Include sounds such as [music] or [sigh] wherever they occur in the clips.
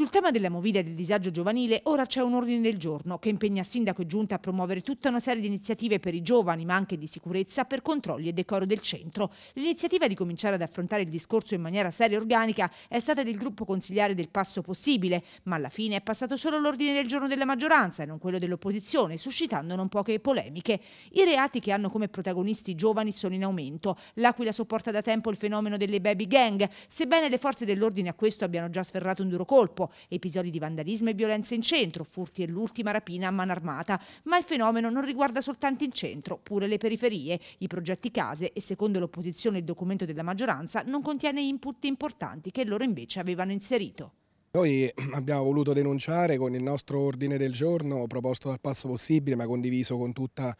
Sul tema della movida e del disagio giovanile ora c'è un ordine del giorno che impegna sindaco e giunta a promuovere tutta una serie di iniziative per i giovani ma anche di sicurezza per controlli e decoro del centro. L'iniziativa di cominciare ad affrontare il discorso in maniera seria e organica è stata del gruppo consigliare del passo possibile ma alla fine è passato solo l'ordine del giorno della maggioranza e non quello dell'opposizione suscitando non poche polemiche. I reati che hanno come protagonisti i giovani sono in aumento. L'Aquila sopporta da tempo il fenomeno delle baby gang sebbene le forze dell'ordine a questo abbiano già sferrato un duro colpo episodi di vandalismo e violenza in centro, furti e l'ultima rapina a mano armata, ma il fenomeno non riguarda soltanto il centro, pure le periferie, i progetti case e secondo l'opposizione il documento della maggioranza non contiene input importanti che loro invece avevano inserito. Noi [clears throat] abbiamo voluto denunciare con il nostro ordine del giorno proposto dal passo possibile ma condiviso con tutta la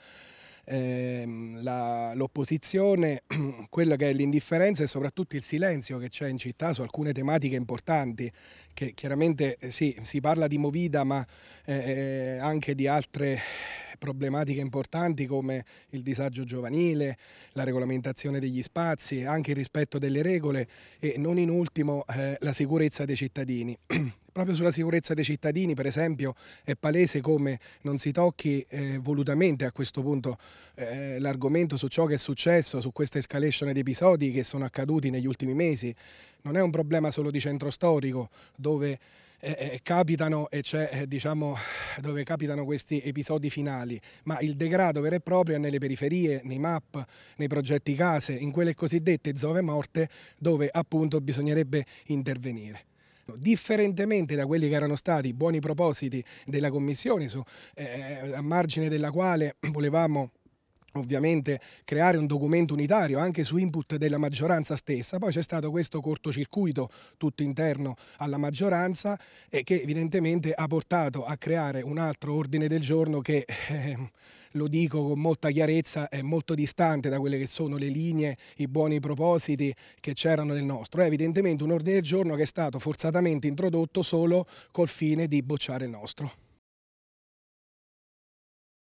ehm, la, l'opposizione, [clears throat] quella che è l'indifferenza e soprattutto il silenzio che c'è in città su alcune tematiche importanti, che chiaramente eh, sì, si parla di Movida ma eh, eh anche di altre problematiche importanti come il disagio giovanile, la regolamentazione degli spazi, anche il rispetto delle regole e non in ultimo eh, la sicurezza dei cittadini. [clears throat] Proprio sulla sicurezza dei cittadini, per esempio, è palese come non si tocchi eh, volutamente a questo punto eh, l'argomento su ciò che è successo, su questa escalation di episodi che sono accaduti negli ultimi mesi. Non è un problema solo di centro storico, dove eh, capitano e c'è eh, diciamo dove capitano questi episodi finali, ma il degrado vero e proprio è nelle periferie, nei MAP, nei progetti case, in quelle cosiddette zone morte dove appunto bisognerebbe intervenire differentemente da quelli che erano stati i buoni propositi della Commissione, su, eh, a margine della quale volevamo ovviamente creare un documento unitario anche su input della maggioranza stessa, poi c'è stato questo cortocircuito tutto interno alla maggioranza eh, che evidentemente ha portato a creare un altro ordine del giorno che, eh, lo dico con molta chiarezza, è molto distante da quelle che sono le linee, i buoni propositi che c'erano nel nostro. È evidentemente un ordine del giorno che è stato forzatamente introdotto solo col fine di bocciare il nostro.